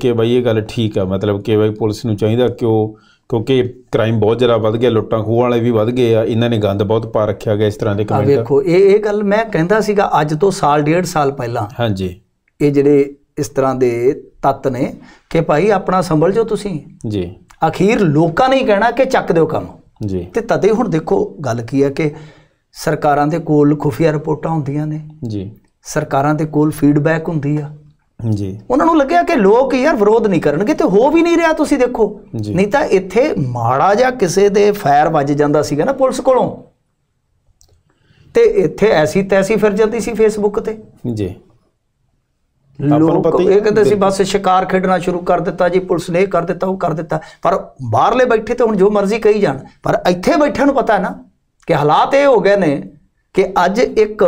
ਕਿ ਬਈ ਇਹ ਗੱਲ ਠੀਕ ਆ ਮਤਲਬ ਕਿ ਬਈ ਪੁਲਿਸ ਨੂੰ ਚਾਹੀਦਾ ਕਿ ਉਹ ਕਿਉਂਕਿ ਕ੍ਰਾਈਮ ਬਹੁਤ ਜ਼ਿਆਦਾ ਵੱਧ ਗਿਆ ਲੁੱਟਾਂ ਖੋਹ ਵਾਲੇ ਵੀ ਵੱਧ ਗਏ ਆ ਇਹਨਾਂ ਨੇ ਗੰਦ ਬਹੁਤ ਪਾ ਰੱਖਿਆ ਗਿਆ ਇਸ ਤਰ੍ਹਾਂ ਦੇ ਕਮੈਂਟ ਆ ਵੇਖੋ ਇਹ ਇਹ ਗੱਲ ਮੈਂ ਕਹਿੰਦਾ ਸੀਗਾ ਅੱਜ ਤੋਂ ਸਾਲ ਡੇਢ ਸਾਲ ਪਹਿਲਾਂ ਹਾਂਜੀ ਇਹ ਜਿਹੜੇ ਇਸ ਤਰ੍ਹਾਂ ਦੇ ਤੱਤ ਨੇ ਕਿ ਭਾਈ ਆਪਣਾ ਸੰਭਲ ਜੋ ਤੁਸੀਂ ਜੀ ਅਖੀਰ ਲੋਕਾਂ ਨੇ ਹੀ ਕਹਿਣਾ ਕਿ ਚੱਕ ਦਿਓ ਕੰਮ ਜੀ ਤੇ ਤਦੇ ਹੁਣ ਦੇਖੋ ਗੱਲ ਕੀ ਹੈ ਕਿ ਸਰਕਾਰਾਂ ਦੇ ਕੋਲ ਖੁਫੀਆ ਰਿਪੋਰਟਾਂ ਹੁੰਦੀਆਂ ਨੇ ਜੀ ਸਰਕਾਰਾਂ ਦੇ ਕੋਲ ਫੀਡਬੈਕ ਹੁੰਦੀ ਆ ਜੀ ਉਹਨਾਂ ਨੂੰ ਲੱਗਿਆ ਕਿ ਲੋਕ ਯਾਰ ਵਿਰੋਧ ਨਹੀਂ ਕਰਨਗੇ ਤੇ ਹੋ ਵੀ ਨਹੀਂ ਰਿਹਾ ਤੁਸੀਂ ਦੇਖੋ ਨਹੀਂ ਤਾਂ ਇੱਥੇ ਮਾੜਾ ਜਾਂ ਕਿਸੇ ਦੇ ਫਾਇਰ ਵੱਜ ਜਾਂਦਾ ਸੀਗਾ ਨਾ ਪੁਲਿਸ ਕੋਲੋਂ ਤੇ ਇੱਥੇ ਐਸੀ ਤੈਸੀ ਫਿਰ ਜਾਂਦੀ ਸੀ ਫੇਸਬੁੱਕ ਤੇ ਜੀ ਲੋਕ ਇਹ ਕਹਿੰਦੇ ਸੀ ਬਸ ਸ਼ਿਕਾਰ ਖੇਡਣਾ ਸ਼ੁਰੂ ਕਰ ਦਿੱਤਾ ਜੀ ਪੁਲਿਸ ਨੇ ਇਹ ਕਰ ਦਿੱਤਾ ਉਹ ਕਰ ਦਿੱਤਾ ਪਰ ਬਾਹਰਲੇ ਬੈਠੇ ਤੇ ਹੁਣ ਜੋ ਮਰਜ਼ੀ ਕਹੀ ਜਾਣ ਪਰ ਇੱਥੇ ਬੈਠਿਆਂ ਨੂੰ ਪਤਾ ਹੈ ਨਾ ਕਿ ਹਾਲਾਤ ਇਹ ਹੋ ਗਏ ਨੇ ਕਿ ਅੱਜ ਇੱਕ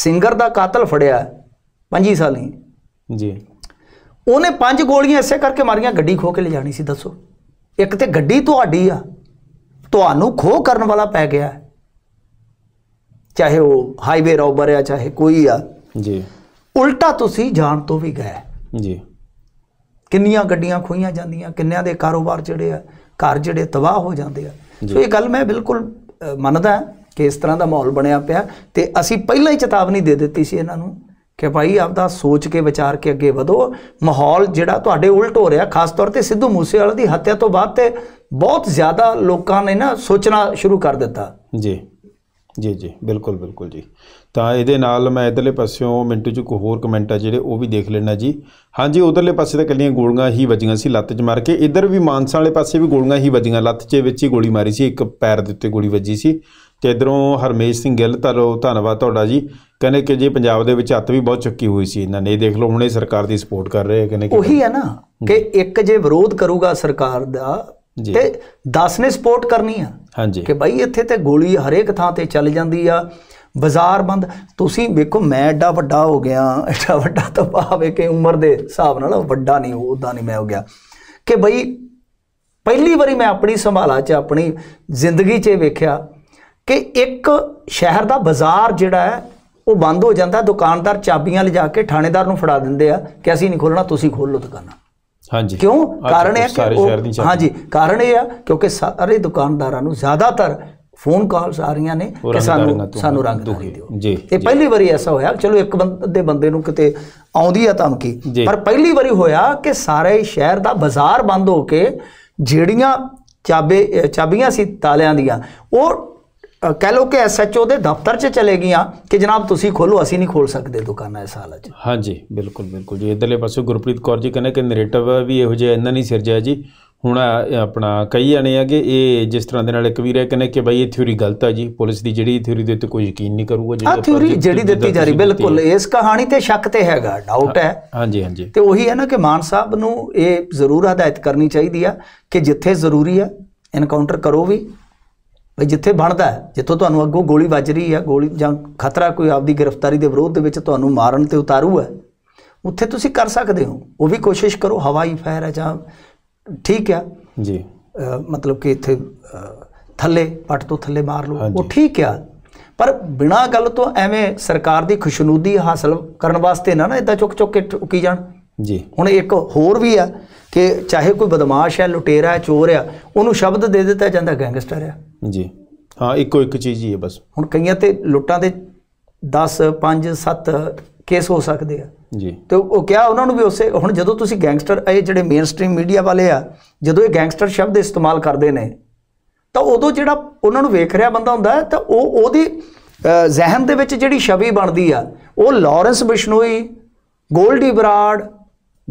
ਸਿੰਗਰ ਦਾ ਕਾਤਲ ਫੜਿਆ 25 ਸਾਲੀ ਜੀ ਉਹਨੇ ਪੰਜ ਗੋਲੀਆਂ ਇਸੇ ਕਰਕੇ ਮਾਰੀਆਂ ਗੱਡੀ ਖੋ ਕੇ ਲੈ ਜਾਣੀ ਸੀ ਦੱਸੋ ਇੱਕ ਤੇ ਗੱਡੀ ਤੁਹਾਡੀ ਆ ਤੁਹਾਨੂੰ ਖੋ ਕਰਨ ਵਾਲਾ ਪੈ ਗਿਆ ਚਾਹੇ ਉਹ ਹਾਈਵੇ ਰੌਬਰ ਆ ਚਾਹੇ ਕੋਈ ਆ ਜੀ ਉਲਟਾ ਤੁਸੀਂ ਜਾਣ ਤੋਂ ਵੀ ਗਏ ਜੀ ਕਿੰਨੀਆਂ ਗੱਡੀਆਂ ਖੋਈਆਂ ਜਾਂਦੀਆਂ ਕਿੰਨਿਆਂ ਦੇ ਕਾਰੋਬਾਰ ਜਿਹੜੇ ਆ ਘਰ ਜਿਹੜੇ ਤਬਾਹ ਹੋ ਜਾਂਦੇ ਆ ਸੋ ਇਹ ਗੱਲ ਮੈਂ ਬਿਲਕੁਲ ਮੰਨਦਾ ਕਿ ਇਸ ਤਰ੍ਹਾਂ ਦਾ ਮਾਹੌਲ ਬਣਿਆ ਪਿਆ ਤੇ ਅਸੀਂ ਪਹਿਲਾਂ ਹੀ ਚੇਤਾਵਨੀ ਦੇ ਦਿੱਤੀ ਸੀ ਇਹਨਾਂ ਨੂੰ ਕਿ ਭਾਈ ਆਪਦਾ ਸੋਚ ਕੇ ਵਿਚਾਰ ਕੇ ਅੱਗੇ ਵਧੋ ਮਾਹੌਲ ਜਿਹੜਾ ਤੁਹਾਡੇ ਉਲਟ ਹੋ ਰਿਹਾ ਖਾਸ ਤੌਰ ਤੇ ਸਿੱਧੂ ਮੂਸੇਵਾਲੇ ਦੀ ਹੱਤਿਆ ਤੋਂ ਬਾਅਦ ਤੇ ਬਹੁਤ ਜ਼ਿਆਦਾ ਲੋਕਾਂ ਨੇ ਨਾ ਸੋਚਣਾ ਸ਼ੁਰੂ ਕਰ ਦਿੱਤਾ ਜੀ ਜੀ ਜੀ ਬਿਲਕੁਲ ਬਿਲਕੁਲ ਜੀ ਤਾਂ ਇਹਦੇ ਨਾਲ ਮੈਂ ਇਧਰਲੇ ਪਾਸਿਓਂ ਮਿੰਟੂ ਚ ਕੋ ਹੋਰ ਕਮੈਂਟ ਆ ਜਿਹੜੇ ਉਹ ਵੀ ਦੇਖ ਲੈਣਾ ਜੀ ਹਾਂਜੀ ਉਧਰਲੇ ਪਾਸੇ ਤਾਂ ਕੱਲੀਆਂ ਗੋਲੀਆਂ ਹੀ ਵੱਜੀਆਂ ਸੀ ਲੱਤ 'ਚ ਮਾਰ ਕੇ ਇਧਰ ਵੀ ਮਾਨਸਾ ਵਾਲੇ ਪਾਸੇ ਵੀ ਗੋਲੀਆਂ ਹੀ ਵੱਜੀਆਂ ਲੱਤ 'ਚ ਵਿੱਚ ਹੀ ਗੋਲੀ ਮਾਰੀ ਸੀ ਇੱਕ ਪੈਰ ਦੇ ਉੱਤੇ ਗੋਲੀ ਵੱਜੀ ਸੀ ਤੇ ਇਧਰੋਂ ਹਰਮੇਸ਼ ਸਿੰਘ ਗਿੱਲ ਤਰੋ ਧੰਨਵਾਦ ਤੁਹਾਡਾ ਜੀ ਕਹਿੰਦੇ ਕਿ ਜੀ ਪੰਜਾਬ ਦੇ ਵਿੱਚ ਹੱਤ ਵੀ ਬਹੁਤ ਚੱਕੀ ਹੋਈ ਸੀ ਇਹਨਾਂ ਨੇ ਦੇਖ ਲਓ ਹੁਣੇ ਸਰਕਾਰ ਦੀ ਸਪੋਰਟ ਕਰ ਰਹੇ ਕਹਿੰਦੇ ਉਹੀ ਹੈ ਨਾ ਕਿ ਇੱਕ ਜੇ ਵਿਰੋਧ ਕਰੂਗਾ ਸਰਕਾਰ ਦਾ ਤੇ 10 ਨੇ ਸਪੋਰਟ ਕਰਨੀ ਆ ਹਾਂਜੀ ਕਿ ਭਾਈ ਇੱਥੇ ਤੇ ਗੋਲੀ ਹਰੇਕ ਥਾਂ ਤੇ ਚੱਲ ਜਾਂਦੀ ਆ ਬਾਜ਼ਾਰ ਬੰਦ ਤੁਸੀਂ ਵੇਖੋ ਮੈਂ ਐਡਾ ਵੱਡਾ ਹੋ ਗਿਆ ਐਡਾ ਵੱਡਾ ਤਾਂ ਭਾਵੇਂ ਕਿ ਉਮਰ ਦੇ ਹਿਸਾਬ ਨਾਲ ਵੱਡਾ ਨਹੀਂ ਉਹਦਾ ਨਹੀਂ ਮੈਂ ਹੋ ਗਿਆ ਕਿ ਭਾਈ ਪਹਿਲੀ ਵਾਰੀ ਮੈਂ ਆਪਣੀ ਸੰਭਾਲਾ 'ਚ ਆਪਣੀ ਜ਼ਿੰਦਗੀ 'ਚ ਵੇਖਿਆ ਕਿ ਇੱਕ ਸ਼ਹਿਰ ਦਾ ਬਾਜ਼ਾਰ ਜਿਹੜਾ ਹੈ ਉਹ ਬੰਦ ਹੋ ਜਾਂਦਾ ਦੁਕਾਨਦਾਰ ਚਾਬੀਆਂ ਲਿਜਾ ਕੇ ਥਾਣੇਦਾਰ ਨੂੰ ਫੜਾ ਦਿੰਦੇ ਆ ਕਿ ਅਸੀਂ ਨਹੀਂ ਖੋਲਣਾ ਤੁਸੀਂ ਖੋਲ ਲਓ ਦੁਕਾਨਾਂ ਹਾਂਜੀ ਕਿਉਂ ਕਾਰਨ ਇਹ ਕਿ ਉਹ ਹਾਂਜੀ ਕਾਰਨ ਇਹ ਆ ਕਿਉਂਕਿ ਸਾਰੇ ਦੁਕਾਨਦਾਰਾਂ ਨੂੰ ਜ਼ਿਆਦਾਤਰ ਫੋਨ ਕਾਲਸ ਆ ਰਹੀਆਂ ਨੇ ਕਿ ਸਾਨੂੰ ਸਾਨੂੰ ਰੰਗ ਦੁਖੀ ਦਿਓ ਜੀ ਤੇ ਪਹਿਲੀ ਵਾਰੀ ਐਸਾ ਹੋਇਆ ਚਲੋ ਇੱਕ ਬੰਦੇ ਬੰਦੇ ਨੂੰ ਕਿਤੇ ਆਉਂਦੀ ਆ ਧਮਕੀ ਪਰ ਪਹਿਲੀ ਵਾਰੀ ਹੋਇਆ ਕਿ ਸਾਰੇ ਸ਼ਹਿਰ ਦਾ ਬਾਜ਼ਾਰ ਬੰਦ ਹੋ ਕੇ ਜਿਹੜੀਆਂ ਚਾਬੇ ਚਾਬੀਆਂ ਸੀ ਤਾਲਿਆਂ ਦੀਆਂ ਉਹ ਕਹਿ ਲੋ ਕਿ ਐਸਐਚਓ ਦੇ ਦਫ਼ਤਰ 'ਚ ਚਲੇ ਗਈਆਂ ਕਿ ਜਨਾਬ ਤੁਸੀਂ ਖੋਲੋ ਅਸੀਂ ਨਹੀਂ ਖੋਲ ਸਕਦੇ ਦੁਕਾਨਾਂ ਇਸ ਹਾਲਤ 'ਚ ਹਾਂਜੀ ਬਿਲਕੁਲ ਬਿਲਕੁਲ ਜੀ ਇਧਰਲੇ ਪਾਸੇ ਗੁਰਪ੍ਰੀਤ ਕੌਰ ਜੀ ਕਹਿੰਦੇ ਕਿ ਨੈਰੇਟਿਵ ਵੀ ਇਹੋ ਜਿਹਾ ਇੰਨਾ ਨਹੀਂ ਸਿਰਜਿਆ ਜੀ ਹੁਣ ਆਪਣਾ ਕਈ ਜਣੇ ਕਿ ਇਹ ਜਿਸ ਤਰ੍ਹਾਂ ਦੇ ਨਾਲ ਇੱਕ ਵੀਰੇ ਹੈ ਕਹਿੰਦੇ ਕਿ ਬਾਈ ਇਹ ਥਿਉਰੀ ਗਲਤ ਹੈ ਜੀ ਪੁਲਿਸ ਦੀ ਜਿਹੜੀ ਥਿਉਰੀ ਦੇ ਉੱਤੇ ਕੋਈ ਯਕੀਨ ਨਹੀਂ ਕਰੂਗਾ ਜਿਹੜੀ ਆ ਜਿਹੜੀ ਦਿੱਤੀ ਜਾ ਰਹੀ ਬਿਲਕੁਲ ਇਸ ਕਹਾਣੀ ਤੇ ਸ਼ੱਕ ਤੇ ਹੈਗਾ ਡਾਊਟ ਹੈ ਹਾਂਜੀ ਹਾਂਜੀ ਤੇ ਉਹੀ ਹੈ ਨਾ ਕਿ ਮਾਨ ਸਾਹਿਬ ਨੂੰ ਇਹ ਜ਼ਰੂਰ ਹਦਾਇਤ ਕਰਨੀ ਚਾਹੀਦੀ ਆ ਕਿ ਜਿੱਥੇ ਜ਼ਰੂਰੀ ਹੈ ਐਨਕਾਊਂਟਰ ਕਰੋ ਵੀ ਬਈ ਜਿੱਥੇ ਬਣਦਾ ਜਿੱਥੋਂ ਤੁਹਾਨੂੰ ਅੱਗੋਂ ਗੋਲੀ ਵੱਜ ਰਹੀ ਆ ਗੋਲੀ ਜਾਂ ਖਤਰਾ ਕੋਈ ਆਪਦੀ ਗ੍ਰਿਫਤਾਰੀ ਦੇ ਵਿਰੋਧ ਦੇ ਵਿੱਚ ਤੁਹਾਨੂੰ ਮਾਰਨ ਤੇ ਉਤਾਰੂ ਹੈ ਉੱਥੇ ਤੁਸੀਂ ਕਰ ਸਕਦੇ ਹੋ ਉਹ ਵੀ ਕੋਸ਼ਿਸ਼ ਕਰੋ ਹਵਾਈ ਫਾਇਰ ਹੈ ਜਾਂ ਠੀਕ ਆ ਜੀ ਮਤਲਬ ਕਿ ਇੱਥੇ ਥੱਲੇ ਪੱਟ ਤੋਂ ਥੱਲੇ ਮਾਰ ਲਓ ਉਹ ਠੀਕ ਆ ਪਰ ਬਿਨਾ ਗੱਲ ਤੋਂ ਐਵੇਂ ਸਰਕਾਰ ਦੀ ਖੁਸ਼ਨੂਦੀ ਹਾਸਲ ਕਰਨ ਵਾਸਤੇ ਨਾ ਨਾ ਇਦਾਂ ਚੁੱਕ ਚੁੱਕ ਕੇ ਉਕੀ ਜਾਣ ਜੀ ਹੁਣ ਇੱਕ ਹੋਰ ਵੀ ਆ ਕਿ ਚਾਹੇ ਕੋਈ ਬਦਮਾਸ਼ ਹੈ ਲੁਟੇਰਾ ਹੈ ਚੋਰ ਆ ਉਹਨੂੰ ਸ਼ਬਦ ਦੇ ਦਿੱਤਾ ਜਾਂਦਾ ਗੈਂਗਸਟਰ ਆ ਜੀ ਹਾਂ ਇੱਕੋ ਇੱਕ ਚੀਜ਼ ਹੀ ਹੈ ਬਸ ਹੁਣ ਕਈਆਂ ਤੇ ਲੁੱਟਾਂ ਦੇ 10 5 7 ਕੇਸ ਹੋ ਸਕਦੇ ਆ ਜੀ ਤੇ ਉਹ ਕਿਹਾ ਉਹਨਾਂ ਨੂੰ ਵੀ ਉਸੇ ਹੁਣ ਜਦੋਂ ਤੁਸੀਂ ਗੈਂਗਸਟਰ ਇਹ ਜਿਹੜੇ ਮੇਨ ਸਟ੍ਰੀਮ ਮੀਡੀਆ ਵਾਲੇ ਆ ਜਦੋਂ ਇਹ ਗੈਂਗਸਟਰ ਸ਼ਬਦ ਇਸਤੇਮਾਲ ਕਰਦੇ ਨੇ ਤਾਂ ਉਦੋਂ ਜਿਹੜਾ ਉਹਨਾਂ ਨੂੰ ਵੇਖ ਰਿਹਾ ਬੰਦਾ ਹੁੰਦਾ ਤਾਂ ਉਹ ਉਹਦੀ ਜ਼ਹਿਨ ਦੇ ਵਿੱਚ ਜਿਹੜੀ ਛਵੀ ਬਣਦੀ ਆ ਉਹ ਲਾਰੈਂਸ ਬਿਸ਼ਨੋਈ ਗੋਲਡੀ ਬਰਾੜ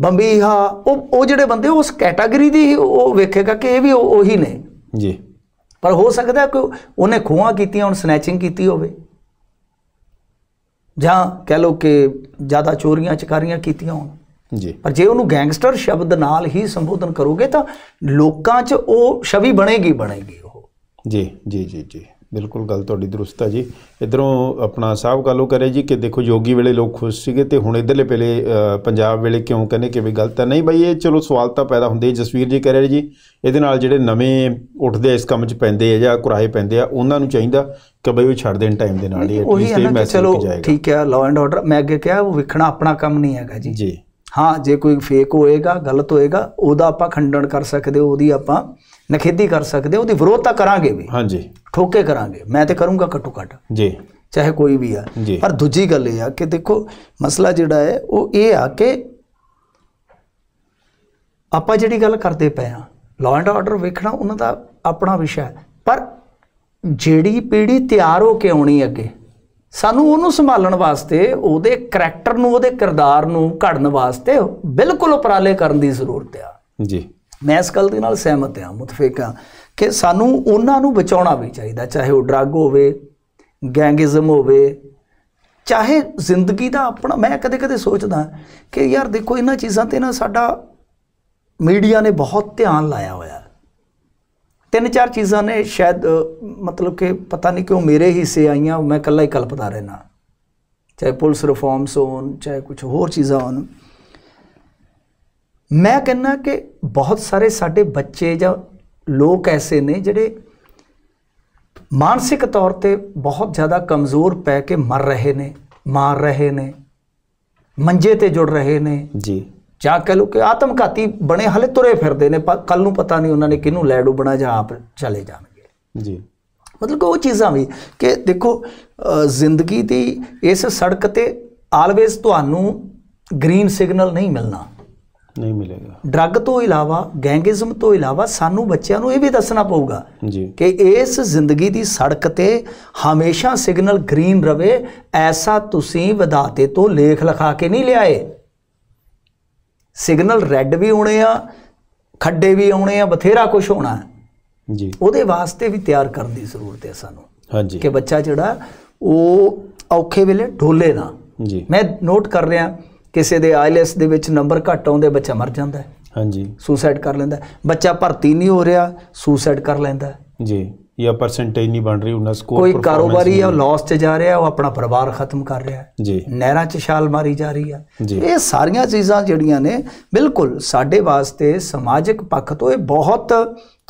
ਬੰਬੀਹਾ ਉਹ ਉਹ ਜਿਹੜੇ ਬੰਦੇ ਉਸ ਕੈਟਾਗਰੀ ਦੀ ਉਹ ਵੇਖੇਗਾ ਕਿ ਇਹ ਵੀ ਉਹੀ ਨੇ ਜੀ ਪਰ ਹੋ ਸਕਦਾ ਕਿ ਉਹਨੇ ਖੋਹਾਂ ਕੀਤੀਆਂ ਹੁਣ ਸਨੈਚਿੰਗ ਕੀਤੀ ਹੋਵੇ ਜਾਂ ਕਹਿ ਲੋ ਕਿ ਜ਼ਿਆਦਾ ਚੋਰੀਆਂ ਚਕਾਰੀਆਂ ਕੀਤੀਆਂ ਹੋਣ ਜੀ ਪਰ ਜੇ ਉਹਨੂੰ ਗੈਂਗਸਟਰ ਸ਼ਬਦ ਨਾਲ ਹੀ ਸੰਬੋਧਨ ਕਰੋਗੇ ਤਾਂ ਲੋਕਾਂ 'ਚ ਉਹ ਛਵੀ ਬਣੇਗੀ ਬਣੇਗੀ ਉਹ ਜੀ ਜੀ ਜੀ ਜੀ ਬਿਲਕੁਲ ਗੱਲ ਤੁਹਾਡੀ ਦਰੁਸਤ ਹੈ ਜੀ ਇਧਰੋਂ ਆਪਣਾ ਸਾਹਿਬ ਗੱਲੋ ਕਰੇ ਜੀ ਕਿ ਦੇਖੋ ਯੋਗੀ ਵੇਲੇ ਲੋਕ ਖੁਸ਼ ਸੀਗੇ ਤੇ ਹੁਣ ਇਧਰਲੇ ਪਹਿਲੇ ਪੰਜਾਬ ਵੇਲੇ ਕਿਉਂ ਕਹਿੰਦੇ ਕਿ ਵੀ ਗਲਤ ਹੈ ਨਹੀਂ ਬਈ ਇਹ ਚਲੋ ਸਵਾਲ ਤਾਂ ਪੈਦਾ ਹੁੰਦੇ ਜਸਵੀਰ ਜੀ ਕਹਿ ਰਹੇ ਜੀ ਇਹਦੇ ਨਾਲ ਜਿਹੜੇ ਨਵੇਂ ਉੱਠਦੇ ਇਸ ਕੰਮ 'ਚ ਪੈਂਦੇ ਆ ਜਾਂ ਕੁਰਾਏ ਪੈਂਦੇ ਆ ਉਹਨਾਂ ਨੂੰ ਚਾਹੀਦਾ ਕਿ ਬਈ ਉਹ ਛੱਡ ਦੇਣ ਟਾਈਮ ਦੇ ਨਾਲ ਹੀ ਇਹ ਮੈਸੇਜ ਜਾਏਗਾ ਚਲੋ ਠੀਕ ਹੈ ਲਾਅ ਐਂਡ ਆਰਡਰ ਮੈਂ ਅੱਗੇ ਕਿਹਾ ਉਹ ਵਿਖਣਾ ਆਪਣਾ ਕੰਮ ਨਹੀਂ ਹੈਗਾ ਜੀ ਜੀ ਹਾਂ ਜੇ ਕੋਈ ਫੇਕ ਹੋਏਗਾ ਗਲਤ ਹੋਏਗਾ ਉਹਦਾ ਆਪਾਂ ਖੰਡਨ ਕਰ ਸਕਦੇ ਉਹਦੀ ਆਪਾਂ ਨਖੇਦੀ ਕਰ ਸਕਦੇ ਉਹਦੀ ਵਿਰੋਧਤਾ ਕਰਾਂਗੇ ਵੀ ਹਾਂਜੀ ਠੋਕੇ ਕਰਾਂਗੇ ਮੈਂ ਤੇ ਕਰੂੰਗਾ ਘਟੂ ਘਟ ਜੀ ਚਾਹੇ ਕੋਈ ਵੀ ਆ ਪਰ ਦੂਜੀ ਗੱਲ ਇਹ ਆ ਕਿ ਦੇਖੋ ਮਸਲਾ ਜਿਹੜਾ ਹੈ ਉਹ ਇਹ ਆ ਕਿ ਆਪਾਂ ਜਿਹੜੀ ਗੱਲ ਕਰਦੇ ਪਏ ਆ ਲਾਅ ਐਂਡ ਆਰਡਰ ਵੇਖਣਾ ਉਹਨਾਂ ਦਾ ਆਪਣਾ ਵਿਸ਼ਾ ਹੈ ਪਰ ਜਿਹੜੀ ਪੀੜ੍ਹੀ ਤਿਆਰ ਹੋ ਕੇ ਆਉਣੀ ਅੱਗੇ ਸਾਨੂੰ ਉਹਨੂੰ ਸੰਭਾਲਣ ਵਾਸਤੇ ਉਹਦੇ ਕੈਰੈਕਟਰ ਨੂੰ ਉਹਦੇ ਕਿਰਦਾਰ ਨੂੰ ਘੜਨ ਵਾਸਤੇ ਬਿਲਕੁਲ ਉਪਰਾਲੇ ਕਰਨ ਦੀ ਜ਼ਰੂਰਤ ਆ ਜੀ ਮੈਂ ਇਸ ਗੱਲ ਦੇ ਨਾਲ ਸਹਿਮਤ ਹਾਂ ਮੁਤਫਿਕ ਹਾਂ ਕਿ ਸਾਨੂੰ ਉਹਨਾਂ ਨੂੰ ਬਚਾਉਣਾ ਵੀ ਚਾਹੀਦਾ ਚਾਹੇ ਉਹ ਡਰੱਗ ਹੋਵੇ ਗੈਂਗਿਜ਼ਮ ਹੋਵੇ ਚਾਹੇ ਜ਼ਿੰਦਗੀ ਦਾ ਆਪਣਾ ਮੈਂ ਕਦੇ-ਕਦੇ ਸੋਚਦਾ ਕਿ ਯਾਰ ਦੇਖੋ ਇਹਨਾਂ ਚੀਜ਼ਾਂ ਤੇ ਨਾ ਸਾਡਾ ਮੀਡੀਆ ਨੇ ਬਹੁਤ ਧਿਆਨ ਲਾਇਆ ਹੋਇਆ ਤਿੰਨ ਚਾਰ ਚੀਜ਼ਾਂ ਨੇ ਸ਼ਾਇਦ ਮਤਲਬ ਕਿ ਪਤਾ ਨਹੀਂ ਕਿਉਂ ਮੇਰੇ ਹੀ ਸੇ ਆਈਆਂ ਮੈਂ ਇਕੱਲਾ ਹੀ ਕਲਪਦਾ ਰਹਿਣਾ ਚਾਹੇ ਪੁਲਿਸ ਰਿਫਾਰਮਸ ਹੋਣ ਚਾਹੇ ਕੁਝ ਹੋਰ ਚੀਜ਼ਾਂ ਹੋਣ ਮੈਂ ਕਹਿੰਨਾ ਕਿ ਬਹੁਤ ਸਾਰੇ ਸਾਡੇ ਬੱਚੇ ਜਾਂ ਲੋਕ ਐਸੇ ਨੇ ਜਿਹੜੇ ਮਾਨਸਿਕ ਤੌਰ ਤੇ ਬਹੁਤ ਜ਼ਿਆਦਾ ਕਮਜ਼ੋਰ ਪੈ ਕੇ ਮਰ ਰਹੇ ਨੇ ਮਾਰ ਰਹੇ ਨੇ ਮੰਜੇ ਤੇ ਜੁੜ ਰਹੇ ਨੇ ਜੀ ਜਾਂ ਕਹ ਲੋ ਕਿ ਆਤਮਘਾਤੀ ਬਣੇ ਹਲੇ ਤੁਰੇ ਫਿਰਦੇ ਨੇ ਕੱਲ ਨੂੰ ਪਤਾ ਨਹੀਂ ਉਹਨਾਂ ਨੇ ਕਿਹਨੂੰ ਲੈ ਡੁੱਬਣਾ ਜਾਂ ਆਪ ਚਲੇ ਜਾਣਗੇ ਜੀ ਮਤਲਬ ਕਿ ਉਹ ਚੀਜ਼ਾਂ ਵੀ ਕਿ ਦੇਖੋ ਜ਼ਿੰਦਗੀ ਦੀ ਇਸ ਸੜਕ ਤੇ ਆਲਵੇਜ਼ ਤੁਹਾਨੂੰ ਗ੍ਰੀਨ ਸਿਗਨਲ ਨਹੀਂ ਮਿਲਣਾ ਨਹੀਂ ਮਿਲੇਗਾ ਡਰੱਗ ਤੋਂ ਇਲਾਵਾ ਗੈਂਗਿਜ਼ਮ ਤੋਂ ਇਲਾਵਾ ਸਾਨੂੰ ਬੱਚਿਆਂ ਨੂੰ ਇਹ ਵੀ ਦੱਸਣਾ ਪਊਗਾ ਕਿ ਇਸ ਜ਼ਿੰਦਗੀ ਦੀ ਸੜਕ ਤੇ ਹਮੇਸ਼ਾ ਸਿਗਨਲ ਗ੍ਰੀਨ ਰਵੇ ਐਸਾ ਤੁਸੀਂ ਵਿਦਾਤੇ ਤੋਂ ਲੇਖ ਲਿਖਾ ਕੇ ਨਹੀਂ ਲਿਆਏ ਸਿਗਨਲ ਰੈੱਡ ਵੀ ਹੋਣੇ ਆ ਖੱਡੇ ਵੀ ਆਉਣੇ ਆ ਬਥੇਰਾ ਕੁਝ ਹੋਣਾ ਜੀ ਉਹਦੇ ਵਾਸਤੇ ਵੀ ਤਿਆਰ ਕਰਨ ਦੀ ਜ਼ਰੂਰਤ ਹੈ ਸਾਨੂੰ ਹਾਂਜੀ ਕਿ ਬੱਚਾ ਜਿਹੜਾ ਉਹ ਔਖੇ ਵੇਲੇ ਢੋਲੇ ਨਾ ਜੀ ਮੈਂ ਨੋਟ ਕਰ ਰਿਹਾ ਕਿਸੇ ਦੇ ਆਈਲੈਸ ਦੇ ਵਿੱਚ ਨੰਬਰ ਘੱਟ ਆਉਂਦੇ ਬੱਚਾ ਮਰ ਜਾਂਦਾ ਹੈ ਹਾਂਜੀ ਸੁਸਾਈਡ ਕਰ ਲੈਂਦਾ ਬੱਚਾ ਭਰਤੀ ਨਹੀਂ ਹੋ ਰਿਹਾ ਸੁਸਾਈਡ ਕਰ ਲੈਂਦਾ ਜੀ ਜਾਂ ਪਰਸੈਂਟੇਜ ਨਹੀਂ ਬਣ ਰਹੀ ਉਹਨਾਂ ਸਕੋਰ ਕੋਈ ਕਾਰੋਬਾਰੀ ਆ ਲਾਸ ਤੇ ਜਾ ਰਿਹਾ ਉਹ ਆਪਣਾ ਪਰਿਵਾਰ ਖਤਮ ਕਰ ਰਿਹਾ ਹੈ ਜੀ ਨਹਿਰਾਂ 'ਚ ਛਾਲ ਮਾਰੀ ਜਾ ਰਹੀ ਆ ਇਹ ਸਾਰੀਆਂ ਚੀਜ਼ਾਂ ਜਿਹੜੀਆਂ ਨੇ ਬਿਲਕੁਲ ਸਾਡੇ ਵਾਸਤੇ ਸਮਾਜਿਕ ਪੱਖ ਤੋਂ ਇਹ ਬਹੁਤ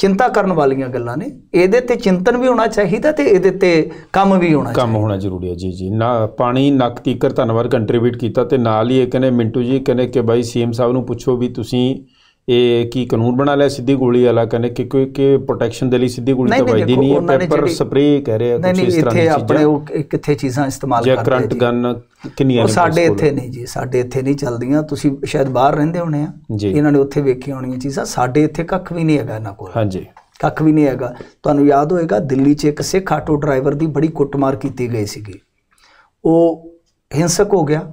ਚਿੰਤਾ ਕਰਨ ਵਾਲੀਆਂ ਗੱਲਾਂ ਨੇ ਇਹਦੇ ਤੇ ਚਿੰਤਨ ਵੀ ਹੋਣਾ ਚਾਹੀਦਾ ਤੇ ਇਹਦੇ ਤੇ ਕੰਮ ਵੀ ਹੋਣਾ ਚਾਹੀਦਾ ਕੰਮ ਹੋਣਾ ਜ਼ਰੂਰੀ ਹੈ ਜੀ ਜੀ ਨਾ ਪਾਣੀ ਨੱਕ ਤੀਕਰ ਧੰਨਵਾਦ ਕੰਟਰੀਬਿਊਟ ਕੀਤਾ ਤੇ ਨਾਲ ਹੀ ਇਹ ਕਹਿੰਦੇ ਮਿੰਟੂ ਜੀ ਕਹਿੰਦੇ ਕਿ ਬਾਈ ਸੀਐਮ ਸਾਹਿਬ ਨੂੰ ਪੁੱਛੋ ਵੀ ਤੁਸੀਂ ਇਹ ਕੀ ਕਾਨੂੰਨ ਬਣਾ ਲਿਆ ਸਿੱਧੀ ਗੋਲੀ ਵਾਲਾ ਕਹਿੰਦੇ ਕਿ ਕਿ ਪ੍ਰੋਟੈਕਸ਼ਨ ਦੇ ਲਈ ਸਿੱਧੀ ਗੋਲੀ ਤਾਂ ਵਜਦੀ ਨਹੀਂ ਹੈ ਪੈਪਰ ਸਪਰੇ ਕਹਿ ਰਹੇ ਆ ਕੁਝ ਇਸ ਤਰ੍ਹਾਂ ਦੀ ਚੀਜ਼ਾਂ ਆਪਣੇ ਉਹ ਕਿੱਥੇ ਚੀਜ਼ਾਂ ਇਸਤੇਮਾਲ ਕਰਦੇ ਜੀ ਕਰੰਟ ਗਨ ਕਿੰਨੀਆਂ ਨੇ ਸਾਡੇ ਇੱਥੇ ਨਹੀਂ ਜੀ ਸਾਡੇ ਇੱਥੇ ਨਹੀਂ ਚੱਲਦੀਆਂ ਤੁਸੀਂ ਸ਼ਾਇਦ ਬਾਹਰ ਰਹਿੰਦੇ ਹੋਣੇ ਆ ਇਹਨਾਂ ਨੇ ਉੱਥੇ ਵੇਖੀ ਹੋਣੀਆਂ ਚੀਜ਼ਾਂ ਸਾਡੇ ਇੱਥੇ ਕੱਖ ਵੀ ਨਹੀਂ ਹੈਗਾ ਇਹਨਾਂ ਕੋਲ ਹਾਂਜੀ ਕੱਖ ਵੀ ਨਹੀਂ ਹੈਗਾ ਤੁਹਾਨੂੰ ਯਾਦ ਹੋਏਗਾ ਦਿੱਲੀ 'ਚ ਇੱਕ ਸਿੱਖ ਆਟੋ ਡਰਾਈਵਰ ਦੀ ਬੜੀ ਕੁੱਟਮਾਰ ਕੀਤੀ ਗਈ ਸੀਗੀ ਉਹ ਹਿੰਸਕ ਹੋ ਗਿਆ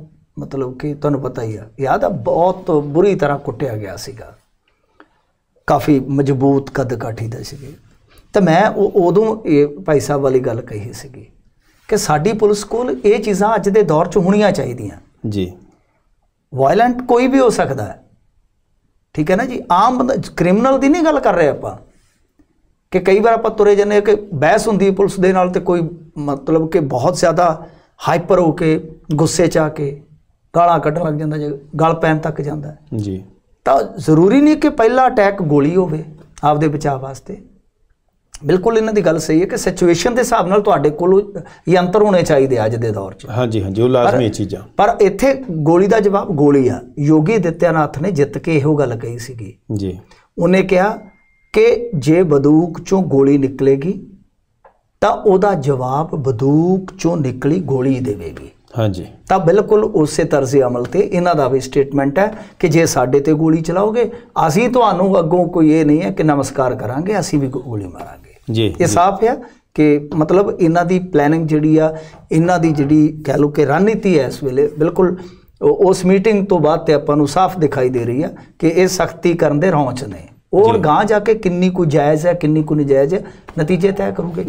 ਮਤਲਬ ਕਿ ਤੁਹਾਨੂੰ ਪਤਾ ਹੀ ਆ ਯਾਦ ਆ ਬਹੁਤ ਬੁਰੀ ਤਰ੍ਹਾਂ ਕੁੱਟਿਆ ਗਿਆ ਸੀਗਾ ਕਾਫੀ ਮਜ਼ਬੂਤ ਕਦ ਕਾਠੀ ਦੇ ਸੀਗੇ ਤਾਂ ਮੈਂ ਉਹ ਉਦੋਂ ਇਹ ਭਾਈ ਸਾਹਿਬ ਵਾਲੀ ਗੱਲ ਕਹੀ ਸੀਗੀ ਕਿ ਸਾਡੀ ਪੁਲਿਸ ਕੋਲ ਇਹ ਚੀਜ਼ਾਂ ਅੱਜ ਦੇ ਦੌਰ 'ਚ ਹੋਣੀਆਂ ਚਾਹੀਦੀਆਂ ਜੀ ਵਾਇਲੈਂਟ ਕੋਈ ਵੀ ਹੋ ਸਕਦਾ ਹੈ ਠੀਕ ਹੈ ਨਾ ਜੀ ਆਮ ਬੰਦਾ ਕ੍ਰਿਮੀਨਲ ਦੀ ਨਹੀਂ ਗੱਲ ਕਰ ਰਹੇ ਆਪਾਂ ਕਿ ਕਈ ਵਾਰ ਆਪਾਂ ਤੁਰੇ ਜਾਂਦੇ ਕਿ ਬਹਿਸ ਹੁੰਦੀ ਪੁਲਿਸ ਦੇ ਨਾਲ ਤੇ ਕੋਈ ਮਤਲਬ ਕਿ ਬਹੁਤ ਜ਼ਿਆਦਾ ਹਾਈਪਰ ਹੋ ਕੇ ਗੁੱਸੇ 'ਚ ਆ ਕੇ ਗਾਲਾਂ ਕੱਢਣ ਲੱਗ ਜਾਂਦਾ ਜੇ ਗਲ ਪੈਣ ਤੱਕ ਜਾਂਦਾ ਜੀ ਤਾਂ ਜ਼ਰੂਰੀ ਨਹੀਂ ਕਿ ਪਹਿਲਾ ਅਟੈਕ ਗੋਲੀ ਹੋਵੇ ਆਪਦੇ ਬਚਾਅ ਵਾਸਤੇ ਬਿਲਕੁਲ ਇਹਨਾਂ ਦੀ ਗੱਲ ਸਹੀ ਹੈ ਕਿ ਸਿਚੁਏਸ਼ਨ ਦੇ ਹਿਸਾਬ ਨਾਲ ਤੁਹਾਡੇ ਕੋਲ ਯੰਤਰ ਹੋਣੇ ਚਾਹੀਦੇ ਅੱਜ ਦੇ ਦੌਰ 'ਚ ਹਾਂਜੀ ਹਾਂਜੀ ਉਹ ਲਾਜ਼ਮੀ ਚੀਜ਼ਾਂ ਪਰ ਇੱਥੇ ਗੋਲੀ ਦਾ ਜਵਾਬ ਗੋਲੀ ਆ ਯੋਗੀ ਦਿੱਤਿਆਨਾਥ ਨੇ ਜਿੱਤ ਕੇ ਇਹੋ ਗੱਲ ਕਹੀ ਸੀਗੀ ਜੀ ਉਹਨੇ ਕਿਹਾ ਕਿ ਜੇ ਬਦੂਕ 'ਚੋਂ ਗੋਲੀ ਨਿਕਲੇਗੀ ਤਾਂ ਉਹਦਾ ਜਵਾਬ ਬਦੂਕ 'ਚੋਂ ਨਿਕਲੀ ਗੋਲੀ ਦੇਵੇਗੀ ਹਾਂਜੀ ਤਾਂ ਬਿਲਕੁਲ ਉਸੇ ਤਰ੍ਹਾਂ ਅਮਲ ਤੇ ਇਹਨਾਂ ਦਾ ਵੀ ਸਟੇਟਮੈਂਟ ਹੈ ਕਿ ਜੇ ਸਾਡੇ ਤੇ ਗੋਲੀ ਚਲਾਓਗੇ ਅਸੀਂ ਤੁਹਾਨੂੰ ਅੱਗੋਂ ਕੋਈ ਇਹ ਨਹੀਂ ਹੈ ਕਿ ਨਮਸਕਾਰ ਕਰਾਂਗੇ ਅਸੀਂ ਵੀ ਗੋਲੀ ਮਾਰਾਂਗੇ ਜੀ ਇਹ ਸਾਫ਼ ਹੈ ਕਿ ਮਤਲਬ ਇਹਨਾਂ ਦੀ ਪਲੈਨਿੰਗ ਜਿਹੜੀ ਆ ਇਹਨਾਂ ਦੀ ਜਿਹੜੀ ਕਹਿ ਲਓ ਕਿ ਰਣਨੀਤੀ ਹੈ ਇਸ ਵੇਲੇ ਬਿਲਕੁਲ ਉਸ ਮੀਟਿੰਗ ਤੋਂ ਬਾਅਦ ਤੇ ਆਪਾਂ ਨੂੰ ਸਾਫ਼ ਦਿਖਾਈ ਦੇ ਰਹੀ ਆ ਕਿ ਇਹ ਸਖਤੀ ਕਰਨ ਦੇ ਰੌਂਚ ਨੇ ਔਰ ਗਾਂ ਜਾ ਕੇ ਕਿੰਨੀ ਕੁ ਜਾਇਜ਼ ਹੈ ਕਿੰਨੀ ਕੁ ਨਜਾਇਜ਼ ਹੈ ਨਤੀਜੇ ਤੈਅ ਕਰੂਗੇ